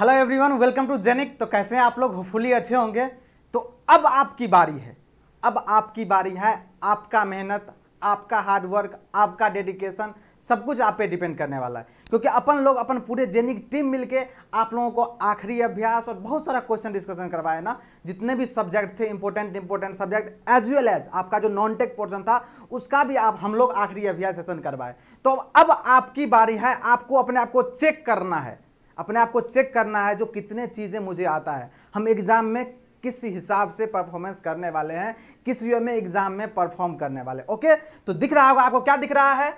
hello everyone welcome to Genic तो कैसे हैं आप लोग होपफुली अच्छे होंगे तो अब आपकी बारी है अब आपकी बारी है आपका मेहनत आपका हार्डवर्क आपका डेडिकेशन सब कुछ आप पे डिपेंड करने वाला है क्योंकि अपन लोग अपन पूरे जेनिक टीम मिलके आप लोगों को आखिरी अभ्यास और बहुत सारा क्वेश्चन डिस्कशन करवाया ना जितने भी सब्जेक्ट थे important important subject as well as आपका जो नॉन टेक पोर्शन था उसका भी आप हम लोग आखिरी अभ्यास सेशन करवाए तो अब आपकी बारी है आपको अपने आप को चेक करना है अपने आप को चेक करना है जो कितने चीज़ें मुझे आता है हम एग्ज़ाम में किस हिसाब से परफॉर्मेंस करने वाले हैं किस वे में एग्ज़ाम में परफॉर्म करने वाले ओके तो दिख रहा होगा आपको क्या दिख रहा है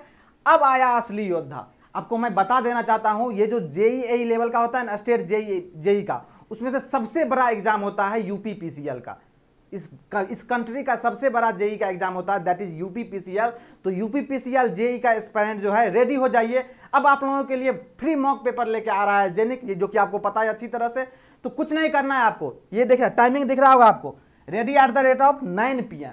अब आया असली योद्धा आपको मैं बता देना चाहता हूँ ये जो जेई लेवल का होता है ना स्टेट जेई जेई का उसमें से सबसे बड़ा एग्ज़ाम होता है यूपी पीसीएल का इस इस कंट्री का सबसे बड़ा जेई का एग्जाम होता है दैट इज यूपीपीसीएल तो यूपीपीसीएल जेई का एक्सपेरेंट जो है रेडी हो जाइए अब आप लोगों के लिए फ्री मॉक पेपर लेके आ रहा है जेनिक जो कि आपको पता है अच्छी तरह से तो कुछ नहीं करना है आपको ये देख रहा टाइमिंग दिख रहा होगा आपको ready at the rate of nine P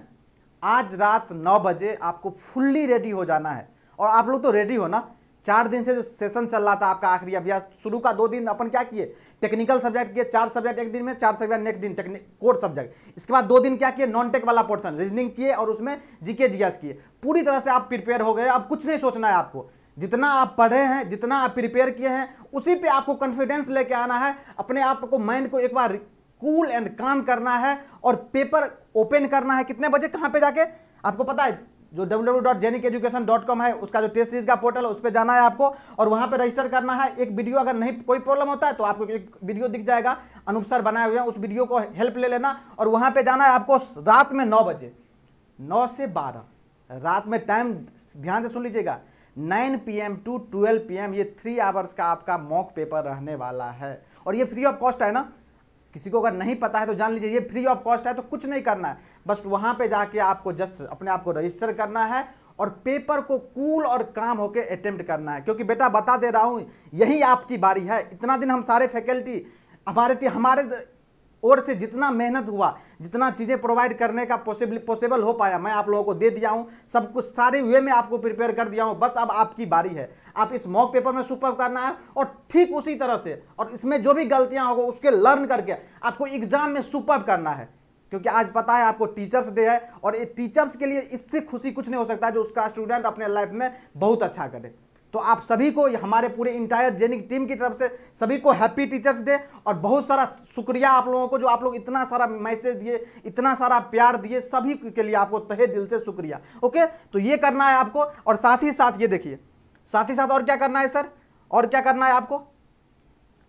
आज रात नौ बजे आपको फुल्ली रेडी हो जाना है और आप लोग तो रेडी हो ना चार दिन से जो सेशन चल रहा था आपका आखिरी अभ्यास शुरू का दो दिन अपन क्या किए टेक्निकल सब्जेक्ट किए चार सब्जेक्ट एक दिन में चार सब्जेक्ट नेक्स्ट दिन टेक्निक कोर सब्जेक्ट इसके बाद दो दिन क्या किए नॉन टेक वाला पोर्शन रीजनिंग किए और उसमें जीके जीएस किए पूरी तरह से आप प्रिपेयर हो गए अब कुछ नहीं सोचना है आपको जितना आप पढ़े हैं जितना आप प्रिपेयर किए हैं उसी पे आपको कॉन्फिडेंस लेके आना है अपने आप को माइंड को एक बार कूल एंड काम करना है और पेपर ओपन करना है कितने बजे कहाँ पे जाके आपको पता है जो www.janickeducation.com है उसका जो टेस्ट सीरीज का पोर्टल है उस पर जाना है आपको और वहाँ पे रजिस्टर करना है एक वीडियो अगर नहीं कोई प्रॉब्लम होता है तो आपको एक वीडियो दिख जाएगा अनुपसर सर बनाए हुए हैं उस वीडियो को हेल्प ले लेना और वहाँ पे जाना है आपको रात में नौ बजे नौ से बारह रात में टाइम ध्यान से सुन लीजिएगा 9 पीएम टू 12 पीएम ये थ्री आवर्स का आपका मॉक पेपर रहने वाला है और ये फ्री ऑफ कॉस्ट है ना किसी को अगर नहीं पता है तो जान लीजिए ये फ्री ऑफ कॉस्ट है तो कुछ नहीं करना है बस वहां पे जाके आपको जस्ट अपने आप को रजिस्टर करना है और पेपर को कूल और काम होके अटेम्प्ट करना है क्योंकि बेटा बता दे रहा हूँ यही आपकी बारी है इतना दिन हम सारे फैकल्टी हमारे हमारे ओर से जितना मेहनत हुआ जितना चीज़ें प्रोवाइड करने का पॉसिबल पॉसिबल हो पाया मैं आप लोगों को दे दिया हूँ सब कुछ सारे वे में आपको प्रिपेयर कर दिया हूँ बस अब आपकी बारी है आप इस मॉक पेपर में सुपर करना है और ठीक उसी तरह से और इसमें जो भी गलतियाँ होगा उसके लर्न करके आपको एग्जाम में सुपर करना है क्योंकि आज पता है आपको टीचर्स डे है और ये टीचर्स के लिए इससे खुशी कुछ नहीं हो सकता जो उसका स्टूडेंट अपने लाइफ में बहुत अच्छा करे तो आप सभी को हमारे पूरे इंटायर जेनिक टीम की तरफ से सभी को हैप्पी टीचर्स डे और बहुत सारा शुक्रिया आप लोगों को जो आप लोग इतना सारा मैसेज दिए इतना सारा प्यार दिए सभी के लिए आपको तहे दिल से शुक्रिया ओके तो ये करना है आपको और साथ ही साथ ये देखिए साथ ही साथ और क्या करना है सर और क्या करना है आपको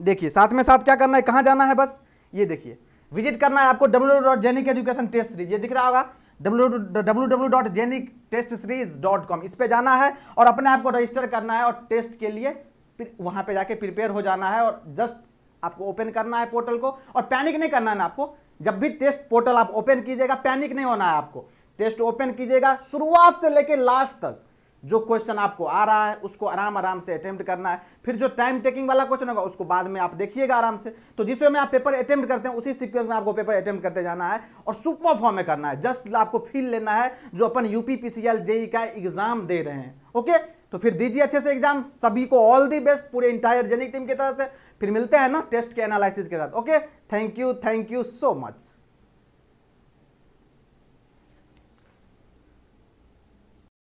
देखिए साथ में साथ क्या करना है कहाँ जाना है बस ये देखिए विजिट करना है आपको W dot Genic education test series ये दिख रहा होगा www.genictestseries.com इस पे जाना है और अपने आप को रजिस्टर करना है और टेस्ट के लिए फिर वहाँ पे जाके प्रिपेयर हो जाना है और जस्ट आपको ओपन करना है पोर्टल को और पैनिक नहीं करना है ना आपको जब भी टेस्ट पोर्टल आप ओपन कीजिएगा पैनिक नहीं होना है आपको टेस्ट ओपन कीजिएगा शुरुआत से लेकर लास्ट तक जो क्वेश्चन आपको आ रहा है उसको आराम आराम से अटेम्प्ट करना है फिर जो टाइम टेकिंग वाला क्वेश्चन होगा उसको बाद में आप देखिएगा आराम से तो जिस में आप पेपर अटेम्प्ट करते हैं उसी सिक्वेंस में आपको पेपर अटेम्प्ट करते जाना है और सुपर फॉर्म में करना है जस्ट आपको फील लेना है जो अपन यूपी पीसीएल जेई का एग्जाम दे रहे हैं ओके तो फिर दीजिए अच्छे से एग्जाम सभी को ऑल दी बेस्ट पूरे इंटायर जेनिक टीम की तरफ से फिर मिलते हैं ना टेस्ट के एनालिसिस के साथ okay thank you thank you so much